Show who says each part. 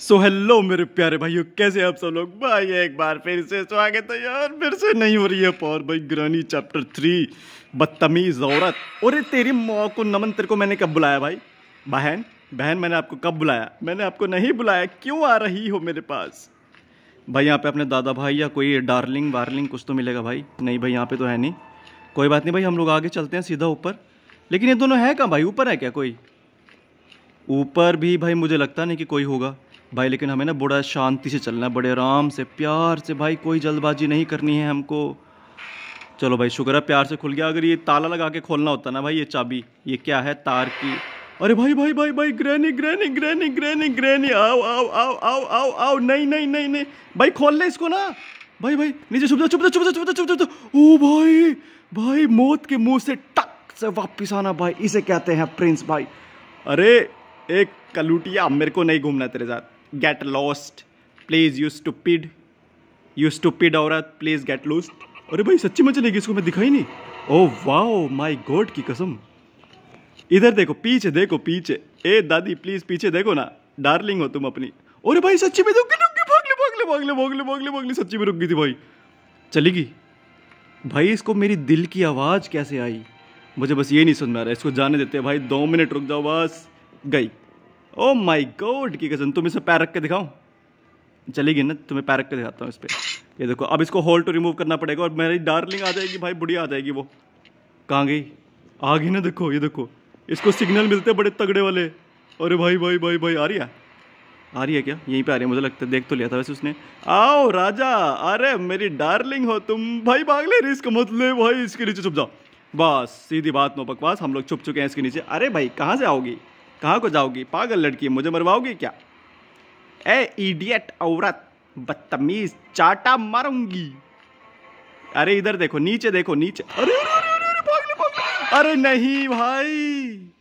Speaker 1: सो so, hello मेरे प्यारे भाइयों कैसे आप सब लोग भाई एक बार फिर से स्वागत है यार फिर से नहीं हो रही है पावर भाई ग्रानी चैप्टर थ्री बदतमीज़ औरत और तेरी माँ को नमन तेरे को मैंने कब बुलाया भाई बहन बहन मैंने आपको कब बुलाया मैंने आपको नहीं बुलाया क्यों आ रही हो मेरे पास भाई यहाँ पे अपने दादा भाई या कोई डार्लिंग वार्लिंग कुछ तो मिलेगा भाई नहीं भाई यहाँ पे तो है नहीं कोई बात नहीं भाई हम लोग आगे चलते हैं सीधा ऊपर लेकिन ये दोनों है क्या भाई ऊपर है क्या कोई ऊपर भी भाई मुझे लगता नहीं कि कोई होगा भाई लेकिन हमें ना बड़ा शांति से चलना है बड़े आराम से प्यार से भाई कोई जल्दबाजी नहीं करनी है हमको चलो भाई शुक्र है प्यार से खुल गया अगर ये ताला लगा के खोलना होता ना भाई ये चाबी ये क्या है तार की अरे भाई भाई भाई भाई granny granny granny granny granny आओ आओ आओ आओ आओ आओ नहीं नहीं नहीं नहीं भाई खोल ले इसको ना भाई भाई नीचे छुप जा छुप जा छुप जा छुप जा छुप जा ओ भाई भाई मौत के मुंह से टक से वापस आना भाई इसे कहते हैं प्रिंस भाई अरे एक कलूटिया मेरे को नहीं घूमना तेरे साथ get lost please you stupid you stupid औरत प्लीज़ गेट लॉस्ट अरे भाई सच्ची में चलेगी इसको मैं दिखाई नहीं ओ वाह माय गॉड की कसम इधर देखो पीछे देखो पीछे ए दादी प्लीज़ पीछे देखो ना डार्लिंग हो तुम अपनी अरे भाई सच्ची में रुक रुक भागले भागले भागले भागले भागले भागले सच्ची में रुक गई थी भाई चलेगी भाई इसको मेरी दिल की आवाज़ कैसे आई मुझे बस ये नहीं सुन में आ रहा है इसको जाने देते हैं भाई दो मिनट रुक जाओ बस गई ओ माय गॉड की कसम तुम इसे पैर रख के दिखाओ चलेगी ना तुम्हें पैर रख के दिखाता हूँ इस पर ये देखो अब इसको होल टू रिमूव करना पड़ेगा और मेरी डार्लिंग आ जाएगी भाई बुढ़िया आ जाएगी वो कहाँ गई आ गई ना देखो ये देखो इसको सिग्नल मिलते बड़े तगड़े वाले अरे भाई भाई भाई भाई आ रही है आ रही है क्या यहीं पे आ रही है मुझे लगता है देख तो लिया था वैसे उसने आओ राजा अरे मेरी डार्लिंग हो तुम भाई भाग ले रही मत ले भाई इसके नीचे छुप जाओ बस सीधी बात नो बकवास हम लोग छुप चुके हैं इसके नीचे अरे भाई कहाँ से आओगी कहाँ को जाओगी पागल लड़की मुझे मरवाओगी क्या ए इडियट औरत बदतमीज चाटा मारूंगी अरे इधर देखो नीचे देखो नीचे अरे अरे, अरे, अरे, अरे, अरे, अरे नहीं भाई